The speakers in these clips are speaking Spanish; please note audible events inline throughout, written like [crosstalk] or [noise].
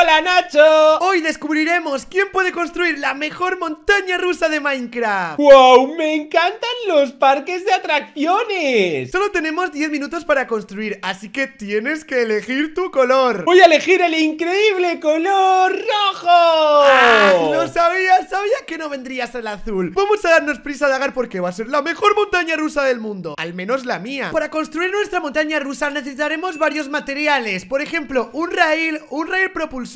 ¡Hola, Nacho! Hoy descubriremos quién puede construir la mejor montaña rusa de Minecraft. ¡Wow! ¡Me encantan los parques de atracciones! Solo tenemos 10 minutos para construir, así que tienes que elegir tu color. ¡Voy a elegir el increíble color rojo! ¡Ah! ¡Lo sabía! Sabía que no vendrías al azul. Vamos a darnos prisa, Dagar, porque va a ser la mejor montaña rusa del mundo. Al menos la mía. Para construir nuestra montaña rusa necesitaremos varios materiales. Por ejemplo, un rail, un rail propulsor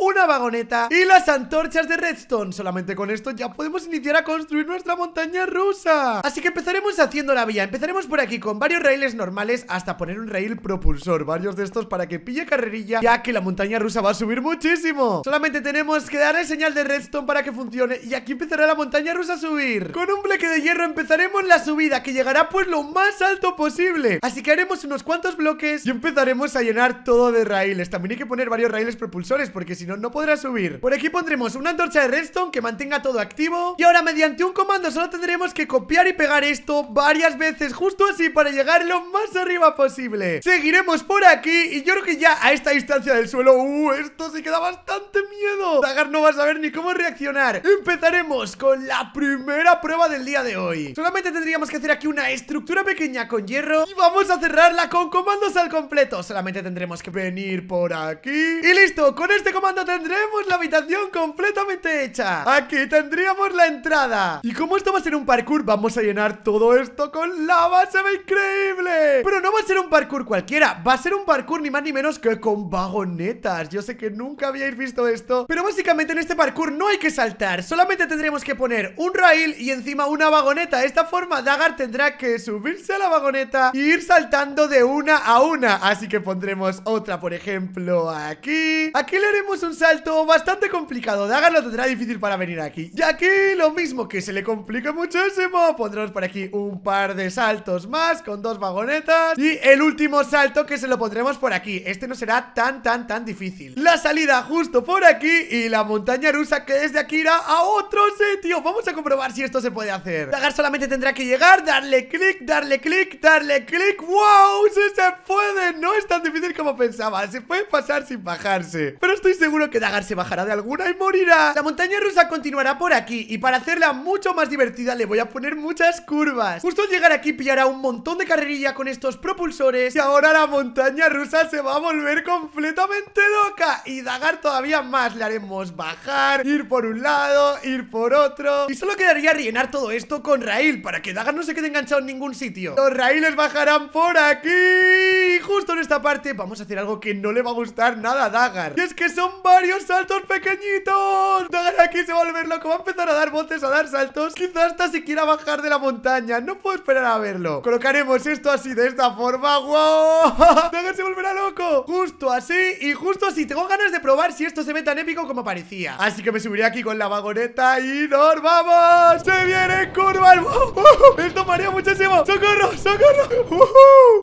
una vagoneta y las antorchas de redstone Solamente con esto ya podemos iniciar a construir nuestra montaña rusa Así que empezaremos haciendo la vía Empezaremos por aquí con varios raíles normales hasta poner un rail propulsor Varios de estos para que pille carrerilla ya que la montaña rusa va a subir muchísimo Solamente tenemos que darle señal de redstone para que funcione Y aquí empezará la montaña rusa a subir Con un bloque de hierro empezaremos la subida que llegará pues lo más alto posible Así que haremos unos cuantos bloques y empezaremos a llenar todo de raíles También hay que poner varios raíles propulsores porque si no, no podrá subir Por aquí pondremos una antorcha de redstone que mantenga todo activo Y ahora mediante un comando solo tendremos que copiar y pegar esto varias veces Justo así para llegar lo más arriba posible Seguiremos por aquí y yo creo que ya a esta distancia del suelo Uh, esto se queda bastante miedo Dagar no va a saber ni cómo reaccionar Empezaremos con la primera prueba del día de hoy Solamente tendríamos que hacer aquí una estructura pequeña con hierro Y vamos a cerrarla con comandos al completo Solamente tendremos que venir por aquí Y listo, con con este comando tendremos la habitación completamente hecha Aquí tendríamos la entrada Y como esto va a ser un parkour, vamos a llenar todo esto con lava ¡Se ve increíble! Pero no va a ser un parkour cualquiera Va a ser un parkour ni más ni menos que con vagonetas Yo sé que nunca habíais visto esto Pero básicamente en este parkour no hay que saltar Solamente tendremos que poner un rail y encima una vagoneta De esta forma Dagar tendrá que subirse a la vagoneta Y e ir saltando de una a una Así que pondremos otra, por ejemplo, aquí Aquí le haremos un salto bastante complicado Dagan lo tendrá difícil para venir aquí Y aquí lo mismo que se le complica muchísimo Pondremos por aquí un par de saltos más Con dos vagonetas Y el último salto que se lo pondremos por aquí Este no será tan, tan, tan difícil La salida justo por aquí Y la montaña rusa que desde aquí irá a otro sitio Vamos a comprobar si esto se puede hacer Dagar solamente tendrá que llegar Darle clic, darle clic, darle clic ¡Wow! se puede! No es tan difícil como pensaba Se puede pasar sin bajarse estoy seguro que Dagar se bajará de alguna y morirá La montaña rusa continuará por aquí Y para hacerla mucho más divertida le voy a poner muchas curvas Justo al llegar aquí pillará un montón de carrerilla con estos propulsores Y ahora la montaña rusa se va a volver completamente loca Y Dagar todavía más Le haremos bajar, ir por un lado, ir por otro Y solo quedaría rellenar todo esto con raíl Para que Dagar no se quede enganchado en ningún sitio Los raíles bajarán por aquí y Justo en esta parte vamos a hacer algo que no le va a gustar nada a Dagar Y es que son varios saltos pequeñitos. Dagar aquí se va a volver loco. Va a empezar a dar botes, a dar saltos. Quizás hasta siquiera bajar de la montaña. No puedo esperar a verlo. Colocaremos esto así de esta forma. ¡Wow! [laughs] Dagar se volverá loco. Justo así y justo así. Tengo ganas de probar si esto se ve tan épico como parecía. Así que me subiré aquí con la vagoneta y nos vamos. Se viene curva el... ¡Oh! Esto muchísimo. ¡Socorro! ¡Socorro!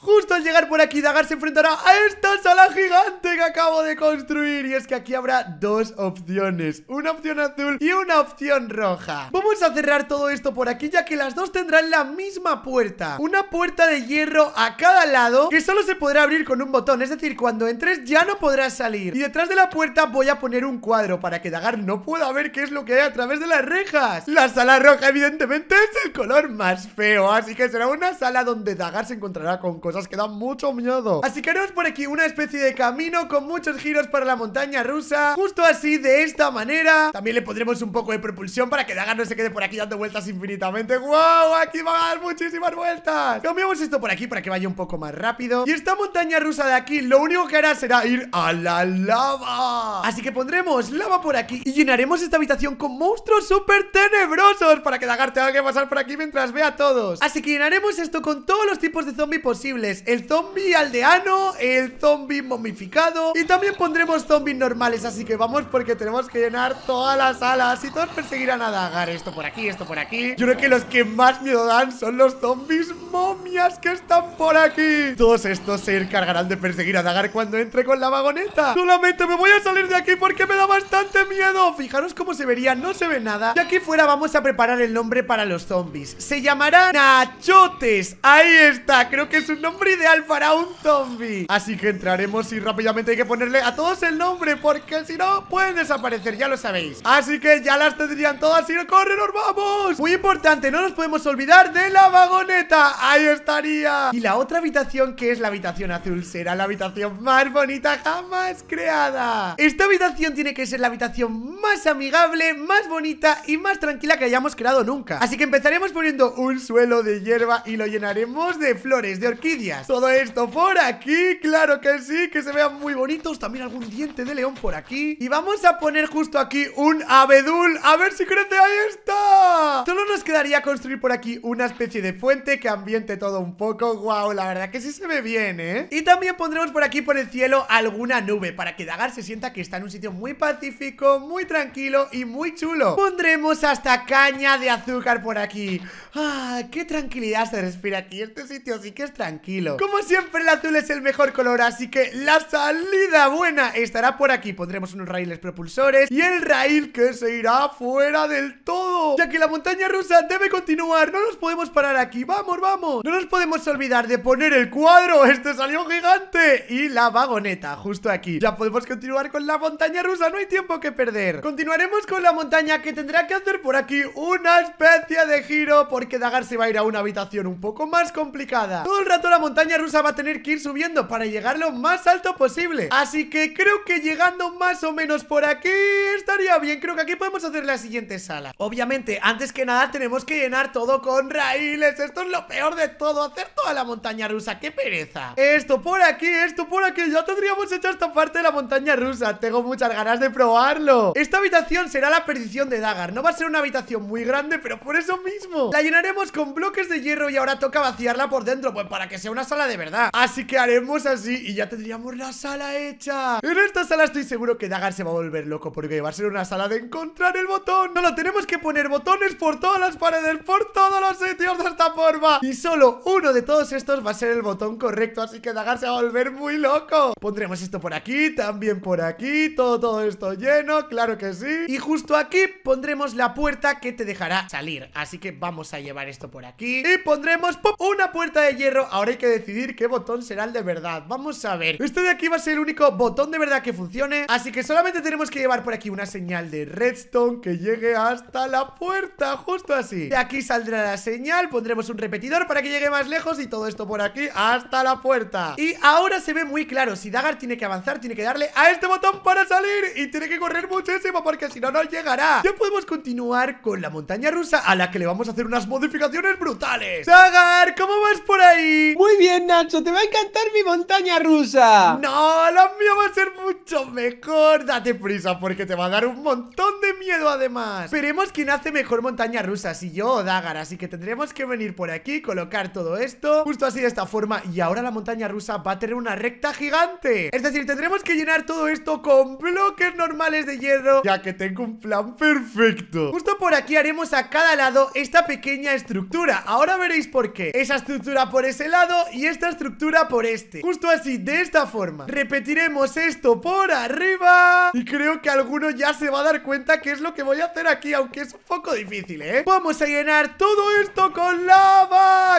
Justo al llegar por aquí, Dagar se enfrentará a esta sala gigante que acabo de construir y es que aquí habrá dos opciones Una opción azul y una opción roja Vamos a cerrar todo esto por aquí ya que las dos tendrán la misma puerta Una puerta de hierro a cada lado que solo se podrá abrir con un botón Es decir, cuando entres ya no podrás salir Y detrás de la puerta voy a poner un cuadro para que Dagar no pueda ver qué es lo que hay a través de las rejas La sala roja evidentemente es el color más feo Así que será una sala donde Dagar se encontrará con cosas que dan mucho miedo Así que haremos por aquí una especie de camino con muchos giros para la montaña montaña rusa Justo así, de esta manera También le pondremos un poco de propulsión para que Dagar no se quede por aquí dando vueltas infinitamente ¡Wow! Aquí va a dar muchísimas vueltas Cambiamos esto por aquí para que vaya un poco más rápido Y esta montaña rusa de aquí Lo único que hará será ir a la lava Así que pondremos lava por aquí Y llenaremos esta habitación con monstruos súper tenebrosos Para que Dagar tenga que pasar por aquí mientras vea a todos Así que llenaremos esto con todos los tipos de zombies posibles El zombie aldeano El zombie momificado Y también pondremos zombies normales Así que vamos porque tenemos que llenar todas las alas Y todos perseguirán a Dagar Esto por aquí, esto por aquí Yo creo que los que más miedo dan son los zombies momias Que están por aquí Todos estos se encargarán de perseguir a Dagar Cuando entre con la vagoneta Solamente me voy a salir de aquí porque me da bastante miedo Fijaros cómo se vería, no se ve nada Y aquí fuera vamos a preparar el nombre para los zombies Se llamará Nachotes Ahí está, creo que es un nombre ideal para un zombie Así que entraremos y rápidamente hay que ponerle a todos el nombre porque si no, pueden desaparecer, ya lo sabéis Así que ya las tendrían todas Y no nos vamos Muy importante, no nos podemos olvidar de la vagoneta Ahí estaría Y la otra habitación, que es la habitación azul Será la habitación más bonita jamás creada Esta habitación tiene que ser la habitación más amigable Más bonita y más tranquila que hayamos creado nunca Así que empezaremos poniendo un suelo de hierba Y lo llenaremos de flores, de orquídeas Todo esto por aquí, claro que sí Que se vean muy bonitos También algún diente de león por aquí Y vamos a poner justo aquí un abedul A ver si crece, ahí está Solo nos quedaría construir por aquí una especie de fuente Que ambiente todo un poco Wow, la verdad que sí se ve bien, ¿eh? Y también pondremos por aquí por el cielo alguna nube Para que Dagar se sienta que está en un sitio muy pacífico Muy tranquilo y muy chulo Pondremos hasta caña de azúcar por aquí Ah, qué tranquilidad se respira aquí Este sitio sí que es tranquilo Como siempre el azul es el mejor color Así que la salida buena estará por aquí Pondremos unos raíles propulsores Y el raíl que se irá fuera del todo Ya que la montaña rusa debe continuar No nos podemos parar aquí, vamos, vamos No nos podemos olvidar de poner el cuadro Este salió gigante Y la vagoneta, justo aquí Ya podemos continuar con la montaña rusa, no hay tiempo que perder Continuaremos con la montaña Que tendrá que hacer por aquí una especie de giro Porque Dagar se va a ir a una habitación un poco más complicada Todo el rato la montaña rusa va a tener que ir subiendo Para llegar lo más alto posible Así que creo que llegando más o menos por aquí estaría bien. Creo que aquí podemos hacer la siguiente sala. Obviamente, antes que nada, tenemos que llenar todo con raíles. Esto es lo peor de todo, hacer toda la montaña rusa. ¡Qué pereza! Esto por aquí, esto por aquí. Ya tendríamos hecho esta parte de la montaña rusa. Tengo muchas ganas de probarlo. Esta habitación será la perdición de Dagar. No va a ser una habitación muy grande, pero por eso mismo. La llenaremos con bloques de hierro y ahora toca vaciarla por dentro, pues para que sea una sala de verdad. Así que haremos así y ya tendríamos la sala hecha. En esta sala estoy seguro que Dagar se va a volver loco Porque va a ser una sala de encontrar el botón No, lo tenemos que poner botones por todas las paredes Por todos los sitios de esta forma Y solo uno de todos estos va a ser el botón correcto Así que Dagar se va a volver muy loco Pondremos esto por aquí, también por aquí Todo, todo esto lleno, claro que sí Y justo aquí pondremos la puerta que te dejará salir Así que vamos a llevar esto por aquí Y pondremos una puerta de hierro Ahora hay que decidir qué botón será el de verdad Vamos a ver, este de aquí va a ser el único botón de verdad que funcione Así que solamente tenemos que llevar por aquí una señal de redstone Que llegue hasta la puerta, justo así De aquí saldrá la señal, pondremos un repetidor para que llegue más lejos Y todo esto por aquí hasta la puerta Y ahora se ve muy claro, si Dagar tiene que avanzar Tiene que darle a este botón para salir Y tiene que correr muchísimo porque si no, no llegará Ya podemos continuar con la montaña rusa A la que le vamos a hacer unas modificaciones brutales Dagar, ¿cómo vas por ahí? Muy bien, Nacho, te va a encantar mi montaña rusa No, la mía va a ser muy mucho mejor. Date prisa porque te va a dar un montón de miedo además. Veremos quién hace mejor montaña rusa, si yo o Dagar. Así que tendremos que venir por aquí, colocar todo esto, justo así de esta forma. Y ahora la montaña rusa va a tener una recta gigante. Es decir, tendremos que llenar todo esto con bloques normales de hierro, ya que tengo un plan perfecto. Justo por aquí haremos a cada lado esta pequeña estructura. Ahora veréis por qué. Esa estructura por ese lado y esta estructura por este. Justo así, de esta forma. Repetiremos esto por arriba Y creo que alguno ya se va a dar cuenta qué es lo que voy a hacer aquí Aunque es un poco difícil, ¿eh? Vamos a llenar todo esto con la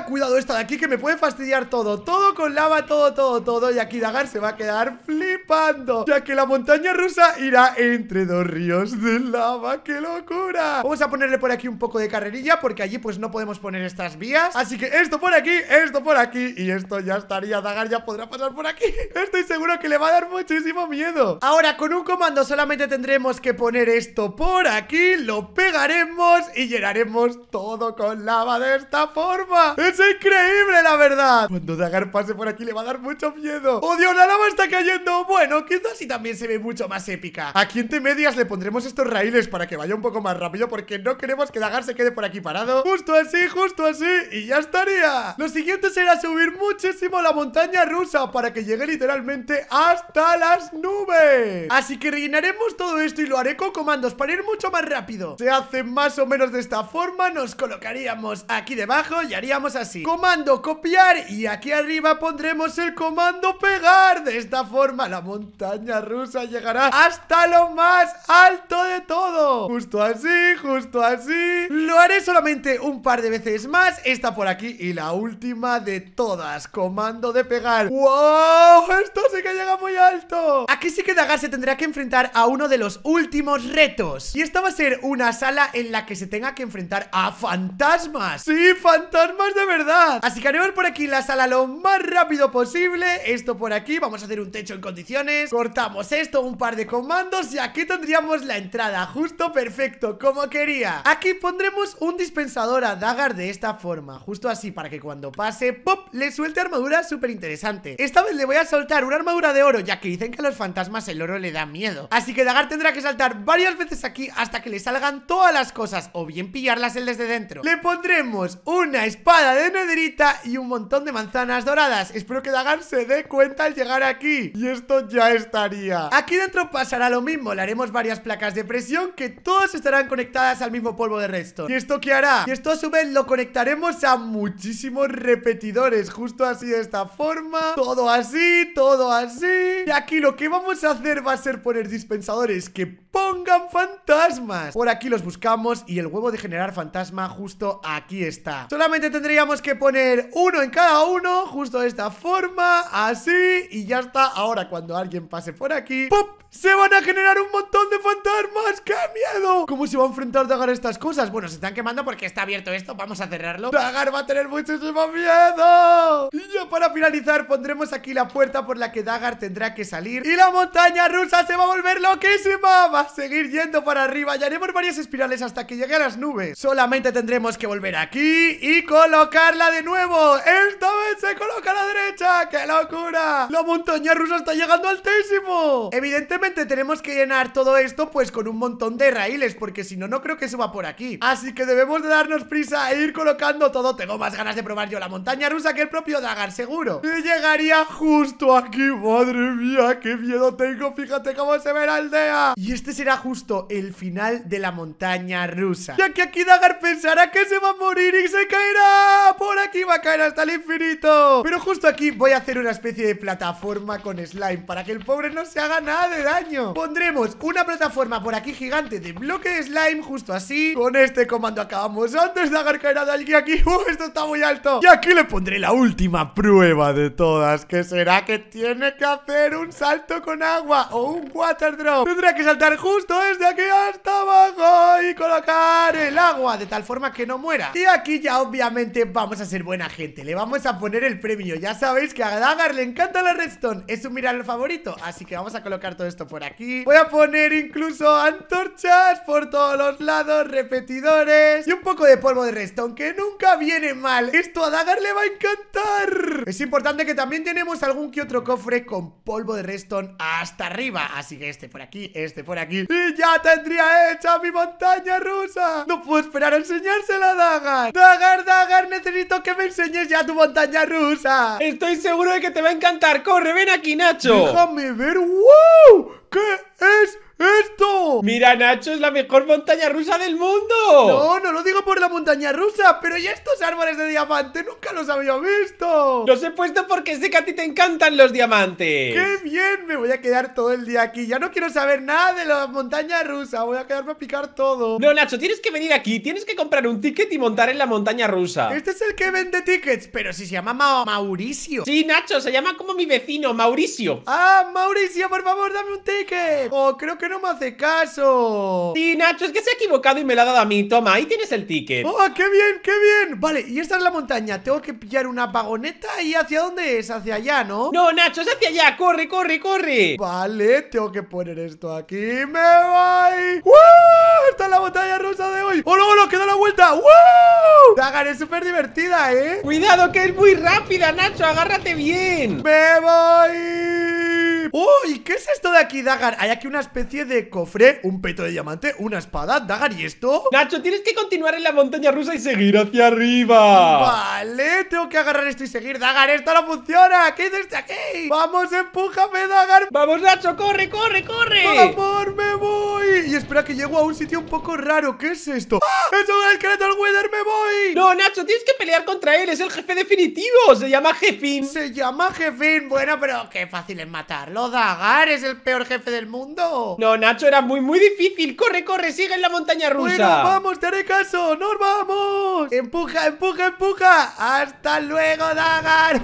cuidado esta de aquí que me puede fastidiar todo Todo con lava, todo, todo, todo Y aquí Dagar se va a quedar flipando Ya que la montaña rusa irá entre dos ríos de lava ¡Qué locura! Vamos a ponerle por aquí un poco de carrerilla Porque allí pues no podemos poner estas vías Así que esto por aquí, esto por aquí Y esto ya estaría, Dagar ya podrá pasar por aquí [laughs] Estoy seguro que le va a dar muchísimo miedo Ahora con un comando solamente tendremos que poner esto por aquí Lo pegaremos y llenaremos todo con lava de esta forma es increíble, la verdad Cuando Dagar pase por aquí le va a dar mucho miedo ¡Oh, Dios! La lava está cayendo Bueno, quizás así también se ve mucho más épica Aquí entre medias le pondremos estos raíles para que vaya un poco más rápido Porque no queremos que Dagar se quede por aquí parado Justo así, justo así Y ya estaría Lo siguiente será subir muchísimo la montaña rusa Para que llegue literalmente hasta las nubes Así que rellenaremos todo esto y lo haré con comandos para ir mucho más rápido Se hace más o menos de esta forma Nos colocaríamos aquí debajo y haríamos así Comando copiar y aquí arriba pondremos el comando pegar. De esta forma la montaña rusa llegará hasta lo más alto de todo. Justo así, justo así. Lo haré solamente un par de veces más. Esta por aquí y la última de todas. Comando de pegar. ¡Wow! Esto sí que llega muy alto. Aquí sí que Dagar se tendrá que enfrentar a uno de los últimos retos. Y esta va a ser una sala en la que se tenga que enfrentar a fantasmas. Sí, fantasmas de verdad Así que haremos por aquí la sala lo más rápido posible Esto por aquí, vamos a hacer un techo en condiciones Cortamos esto, un par de comandos Y aquí tendríamos la entrada Justo perfecto, como quería Aquí pondremos un dispensador a Dagar de esta forma Justo así, para que cuando pase, ¡pop! Le suelte armadura súper interesante Esta vez le voy a soltar una armadura de oro Ya que dicen que a los fantasmas el oro le da miedo Así que Dagar tendrá que saltar varias veces aquí Hasta que le salgan todas las cosas O bien pillarlas él desde dentro Le pondremos una espada de nederita y un montón de manzanas doradas. Espero que Dagan se dé cuenta al llegar aquí. Y esto ya estaría. Aquí dentro pasará lo mismo. Le haremos varias placas de presión que todas estarán conectadas al mismo polvo de resto. ¿Y esto qué hará? Y esto a su vez lo conectaremos a muchísimos repetidores. Justo así de esta forma. Todo así, todo así. Y aquí lo que vamos a hacer va a ser poner dispensadores que pongan fantasmas. Por aquí los buscamos y el huevo de generar fantasma justo aquí está. Solamente tendríamos que poner uno en cada uno, justo de esta forma, así, y ya está. Ahora, cuando alguien pase por aquí, ¡pop! ¡Se van a generar un montón de fantasmas! ¡Qué miedo! ¿Cómo se va a enfrentar Dagar a estas cosas? Bueno, se están quemando porque está abierto esto, vamos a cerrarlo. ¡Dagar va a tener muchísimo miedo! Y ya para finalizar pondremos aquí la puerta por la que Dagar tendrá que salir. ¡Y la montaña rusa se va a volver loquísima! ¡Va a seguir yendo para arriba! Y haremos varias espirales hasta que llegue a las nubes. Solamente tendremos que volver aquí y colocar la de nuevo. Esta vez se coloca a la derecha. ¡Qué locura! La montaña rusa está llegando altísimo. Evidentemente tenemos que llenar todo esto pues con un montón de raíles porque si no, no creo que se va por aquí. Así que debemos de darnos prisa e ir colocando todo. Tengo más ganas de probar yo la montaña rusa que el propio Dagar, seguro. Y llegaría justo aquí. Madre mía, qué miedo tengo. Fíjate cómo se ve la aldea. Y este será justo el final de la montaña rusa. Ya que aquí Dagar pensará que se va a morir y se caerá por aquí va a caer hasta el infinito Pero justo aquí voy a hacer una especie de plataforma con slime Para que el pobre no se haga nada de daño Pondremos una plataforma por aquí gigante de bloque de slime Justo así Con este comando acabamos antes de haber caer a alguien aquí [laughs] ¡uh! Esto está muy alto Y aquí le pondré la última prueba de todas Que será que tiene que hacer un salto con agua O un water drop Tendrá que saltar justo desde aquí hasta abajo Y colocar el agua de tal forma que no muera Y aquí ya obviamente vamos vamos a ser buena gente Le vamos a poner el premio Ya sabéis que a Dagar le encanta la redstone Es un mirar favorito Así que vamos a colocar todo esto por aquí Voy a poner incluso antorchas por todos los lados Repetidores Y un poco de polvo de redstone Que nunca viene mal Esto a Dagar le va a encantar Es importante que también tenemos algún que otro cofre Con polvo de redstone hasta arriba Así que este por aquí, este por aquí Y ya tendría hecha mi montaña rusa No puedo esperar a enseñársela a Dagar Dagar, Dagar, necesito necesito que me enseñes ya tu montaña rusa. Estoy seguro de que te va a encantar. Corre, ven aquí, Nacho. Déjame ver. ¡Wow! ¿Qué es Mira, Nacho, es la mejor montaña rusa del mundo. No, no lo digo por la montaña rusa, pero ya estos árboles de diamante nunca los había visto. Los he puesto porque sé que a ti te encantan los diamantes. ¡Qué bien! Me voy a quedar todo el día aquí. Ya no quiero saber nada de la montaña rusa. Voy a quedarme a picar todo. No, Nacho, tienes que venir aquí. Tienes que comprar un ticket y montar en la montaña rusa. Este es el que vende tickets, pero si se llama Mauricio. Sí, Nacho, se llama como mi vecino, Mauricio. Ah, Mauricio, por favor, dame un ticket. Oh, creo que no me hace caso. Sí, Nacho, es que se ha equivocado y me la ha dado a mí. Toma, ahí tienes el ticket. ¡Oh, qué bien, qué bien! Vale, y esta es la montaña. Tengo que pillar una vagoneta y ¿hacia dónde es? Hacia allá, ¿no? No, Nacho, es hacia allá. Corre, corre, corre. Vale, tengo que poner esto aquí. ¡Me voy! ¡Woo! Esta es la montaña rosa de hoy. ¡Hola, ¡Oh, no, no! ¡Queda la vuelta! ¡Wow! Dagan es súper divertida, ¿eh? Cuidado, que es muy rápida, Nacho. Agárrate bien. ¡Me voy! ¡Uy! ¿Qué es esto de aquí, Dagar? Hay aquí una especie de cofre, un peto de diamante, una espada. Dagar, ¿y esto? Nacho, tienes que continuar en la montaña rusa y seguir hacia arriba. Vale, tengo que agarrar esto y seguir. Dagar, esto no funciona. ¿Qué dices aquí? Vamos, empújame, Dagar. Vamos, Nacho, corre, corre, corre. Por favor, me voy. Y espera que llego a un sitio un poco raro. ¿Qué es esto? ¡Ah! ¡Es un esqueleto del Wither! ¡Me voy! No, Nacho, tienes que pelear contra él. Es el jefe definitivo. Se llama Jefin Se llama Jefin Bueno, pero qué fácil es matarlo. Dagar es el peor jefe del mundo. No, Nacho, era muy, muy difícil. Corre, corre, sigue en la montaña rusa. Bueno, vamos, te haré caso. ¡Nos vamos! Empuja, empuja, empuja. ¡Hasta luego, Dagar!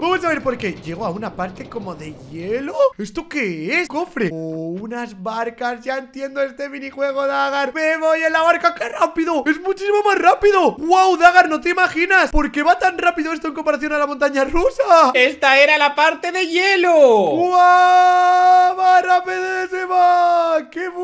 Vamos a ver por qué. Llego a una parte como de hielo. ¿Esto qué es? ¿Cofre? o unas barcas. Ya entiendo este minijuego, Dagar. ¡Me voy en la barca! ¡Qué rápido! ¡Es muchísimo más rápido! ¡Wow, Dagar! No te imaginas. ¿Por qué va tan rápido esto en comparación a la montaña rusa? Esta era la parte de hielo. ¡Wow! ¡Más rapidísimo ¡Qué bueno!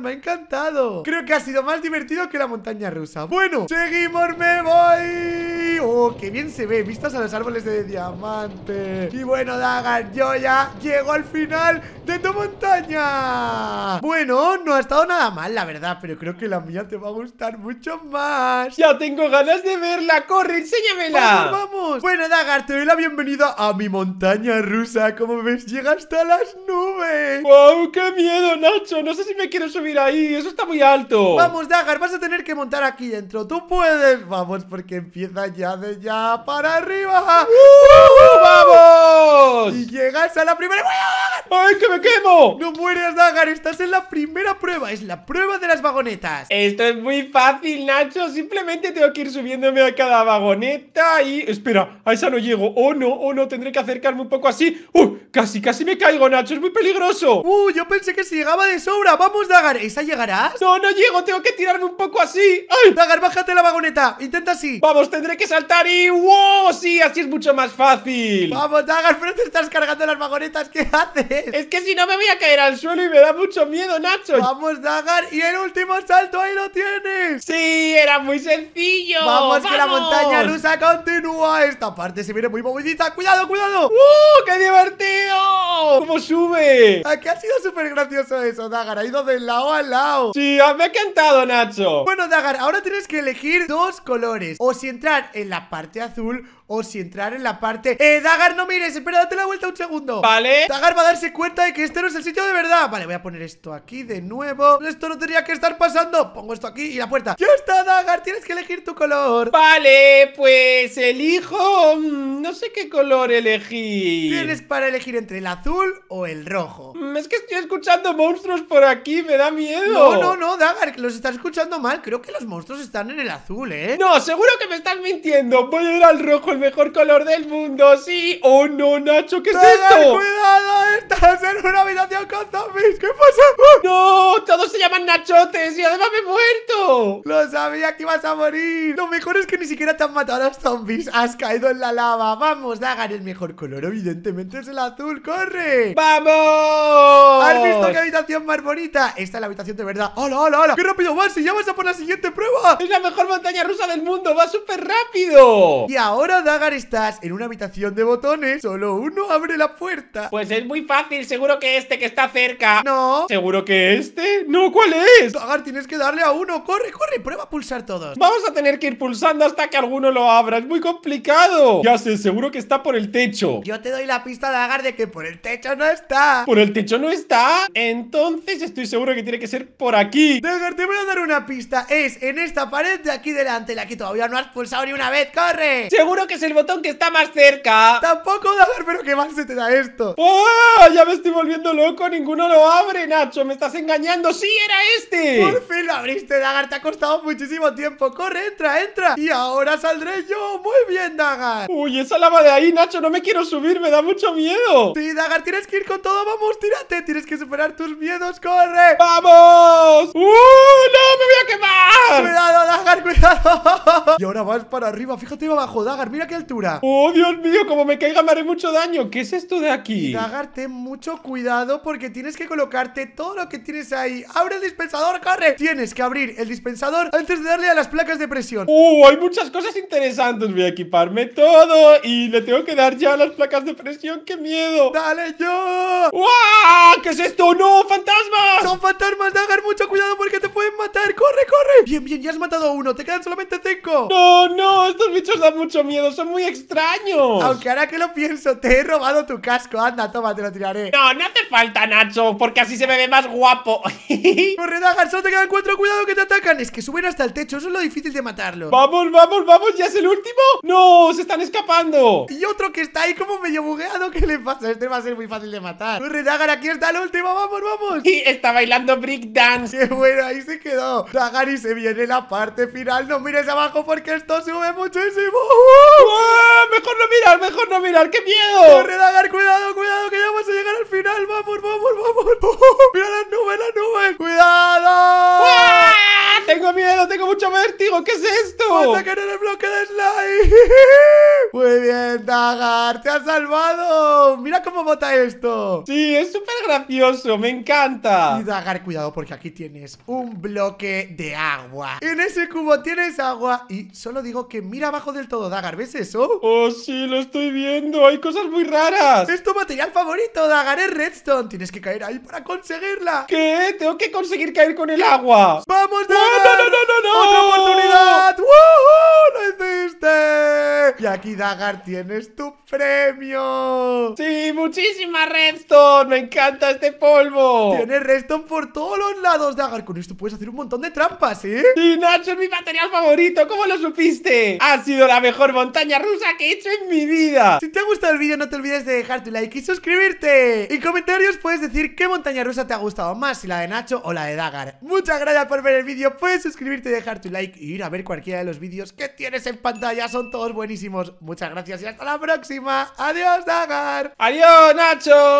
me ha encantado. Creo que ha sido más divertido que la montaña rusa. Bueno, seguimos, me voy. Oh, qué bien se ve. Vistas a los árboles de diamante. Y bueno, Dagar, yo ya llego al final de tu montaña. Bueno, no ha estado nada mal, la verdad, pero creo que la mía te va a gustar mucho más. Ya tengo ganas de verla. Corre, enséñamela. Vamos, vamos. Bueno, Dagar, te doy la bienvenida a mi montaña rusa. Como ves, llega hasta las nubes. ¡Wow! ¡Qué miedo, Nacho! No sé si me quiero subir ahí, eso está muy alto. Vamos, Dagar, vas a tener que montar aquí dentro. Tú puedes. Vamos, porque empieza ya de ya para arriba. ¡Vamos! Y llegas a la primera. ¡Ay, que me quemo! No mueras, Dagar, estás en la primera prueba Es la prueba de las vagonetas Esto es muy fácil, Nacho Simplemente tengo que ir subiéndome a cada vagoneta Y... Espera, a esa no llego Oh no, oh no, tendré que acercarme un poco así ¡Uy! Casi, casi me caigo, Nacho, es muy peligroso ¡Uh! Yo pensé que se llegaba de sobra ¡Vamos, Dagar! ¿Esa llegará? No, no llego, tengo que tirarme un poco así ¡Ay! Dagar, bájate la vagoneta, intenta así Vamos, tendré que saltar y... ¡Wow! Sí, así es mucho más fácil Vamos, Dagar, pero te estás cargando las vagonetas ¿Qué haces? Es que si no me voy a caer al suelo y me da mucho miedo, Nacho. Vamos, Dagar, y el último salto, ahí lo tienes. Sí, era muy sencillo. Vamos, que la montaña rusa continúa. Esta parte se viene muy movidita. Cuidado, cuidado. ¡Uh, qué divertido! ¿Cómo sube? Aquí ha sido súper gracioso eso, Dagar. Ha ido de lado a lado. Sí, me ha encantado, Nacho. Bueno, Dagar, ahora tienes que elegir dos colores. O si entrar en la parte azul o si entrar en la parte... ¡Eh, Dagar, no mires! Espera, date la vuelta un segundo. Vale. Dagar va a darse cuenta de que este no es el sitio de verdad. Vale, voy a poner esto aquí de nuevo. Esto no tendría que estar pasando. Pongo esto aquí y la puerta. ¡Ya está, Dagar! Tienes que elegir tu color. Vale, pues elijo... Mm, no sé qué color elegir. Tienes para elegir entre el azul o el rojo. Mm, es que estoy escuchando monstruos por aquí. Me da miedo. No, no, no, Dagar. Los estás escuchando mal. Creo que los monstruos están en el azul, ¿eh? No, seguro que me estás mintiendo. Voy a ir al rojo el mejor color del mundo, sí. Oh no, Nacho, ¿qué es esto? cuidado! ¡Estás en una habitación con zombies! ¿Qué pasa? ¡No! ¡Todos se llaman Nachotes! ¡Y además me he muerto! ¡Lo sabía que ibas a morir! Lo mejor es que ni siquiera te han matado a los zombies. Has caído en la lava. Vamos, Dagan, el mejor color, evidentemente, es el azul. ¡Corre! ¡Vamos! ¿Has visto qué habitación más bonita? Esta es la habitación de verdad. ¡Hola, hola, hola! ¡Qué rápido va! ¡Y ya vas a por la siguiente prueba! ¡Es la mejor montaña rusa del mundo! ¡Va súper rápido! Y ahora Dagar, estás en una habitación de botones. Solo uno abre la puerta. Pues es muy fácil. Seguro que este que está cerca. No. ¿Seguro que este? No, ¿cuál es? Dagar, tienes que darle a uno. Corre, corre. Prueba a pulsar todos. Vamos a tener que ir pulsando hasta que alguno lo abra. Es muy complicado. Ya sé, seguro que está por el techo. Yo te doy la pista, Dagar, de que por el techo no está. ¿Por el techo no está? Entonces estoy seguro que tiene que ser por aquí. Dagar, te voy a dar una pista. Es en esta pared de aquí delante, la que todavía no has pulsado ni una vez. ¡Corre! Seguro que es el botón que está más cerca. Tampoco, Dagar, pero qué mal se te da esto. ¡Oh! Ya me estoy volviendo loco, ninguno lo abre, Nacho. Me estás engañando. ¡Sí, era este! Por fin lo abriste, Dagar. Te ha costado muchísimo tiempo. Corre, entra, entra. Y ahora saldré yo. Muy bien, Dagar. Uy, esa lava de ahí, Nacho. No me quiero subir, me da mucho miedo. Sí, Dagar, tienes que ir con todo. Vamos, tírate. Tienes que superar tus miedos. Corre. ¡Vamos! ¡Uh! ¡No! ¡Me voy a quemar! Cuidado, Dagar, cuidado. [laughs] Y ahora vas para arriba. Fíjate abajo, Dagar. Mira qué altura. ¡Oh, Dios mío! Como me caiga me haré mucho daño. ¿Qué es esto de aquí? Dagar, ten mucho cuidado porque tienes que colocarte todo lo que tienes ahí. ¡Abre el dispensador, corre! Tienes que abrir el dispensador antes de darle a las placas de presión. ¡Oh, Hay muchas cosas interesantes. Voy a equiparme todo y le tengo que dar ya las placas de presión. ¡Qué miedo! ¡Dale yo! ¡Uah! ¿Qué es esto? ¡No! ¡Fantasmas! ¡Son fantasmas, Dagar! ¡Mucho cuidado porque te matar! ¡Corre, corre! Bien, bien, ya has matado a uno. Te quedan solamente cinco. No, no, estos bichos dan mucho miedo. Son muy extraños. Aunque ahora que lo pienso, te he robado tu casco. Anda, toma, te lo tiraré. No, no hace falta, Nacho, porque así se me ve más guapo. [laughs] corre, Dagar, solo te quedan cuatro. Cuidado que te atacan. Es que suben hasta el techo. Eso es lo difícil de matarlo. Vamos, vamos, vamos. ¿Ya es el último? No, se están escapando. Y otro que está ahí como medio bugueado. ¿Qué le pasa? Este va a ser muy fácil de matar. Corre, Dagar, aquí está el último. Vamos, vamos. [laughs] Y está bailando Dance, Qué bueno, ahí sí Quedó Dagar y se viene la parte final. No mires abajo porque esto sube muchísimo. ¡Uh! ¡Ah! Mejor no mirar, mejor no mirar. ¡Qué miedo! ¡Corre, Dagar! ¡Cuidado, cuidado! Que ya vamos a llegar al final. ¡Vamos, vamos, vamos! vamos [laughs] ¡Oh! ¡Mira las nubes, las nubes! ¡Cuidado! ¡Ah! ¡Tengo miedo! ¡Tengo mucho vértigo! ¿Qué es esto? ¡Vas a el bloque de slime! [laughs] Muy bien, Dagar, te has salvado. Mira cómo bota esto. Sí, es súper gracioso, me encanta. Y Dagar, cuidado porque aquí tienes un bloque de agua. En ese cubo tienes agua y solo digo que mira abajo del todo, Dagar, ¿ves eso? Oh, sí, lo estoy viendo, hay cosas muy raras. Es tu material favorito, Dagar, es redstone. Tienes que caer ahí para conseguirla. ¿Qué? Tengo que conseguir caer con el agua. ¡Vamos, Dagar! ¡No, no, no, no, no! no no. no aquí, Dagar, tienes tu premio. Sí, muchísima redstone. Me encanta este polvo. Tienes redstone por todos los lados, Dagar. Con esto puedes hacer un montón de trampas, ¿eh? Y Nacho, es mi material favorito. ¿Cómo lo supiste? Ha sido la mejor montaña rusa que he hecho en mi vida. Si te ha gustado el vídeo, no te olvides de dejar tu like y suscribirte. En comentarios puedes decir qué montaña rusa te ha gustado más, si la de Nacho o la de Dagar. Muchas gracias por ver el vídeo. Puedes suscribirte, dejar tu like y ir a ver cualquiera de los vídeos que tienes en pantalla. Son todos buenísimos muchas gracias y hasta la próxima. Adiós, Dagar. Adiós, Nacho.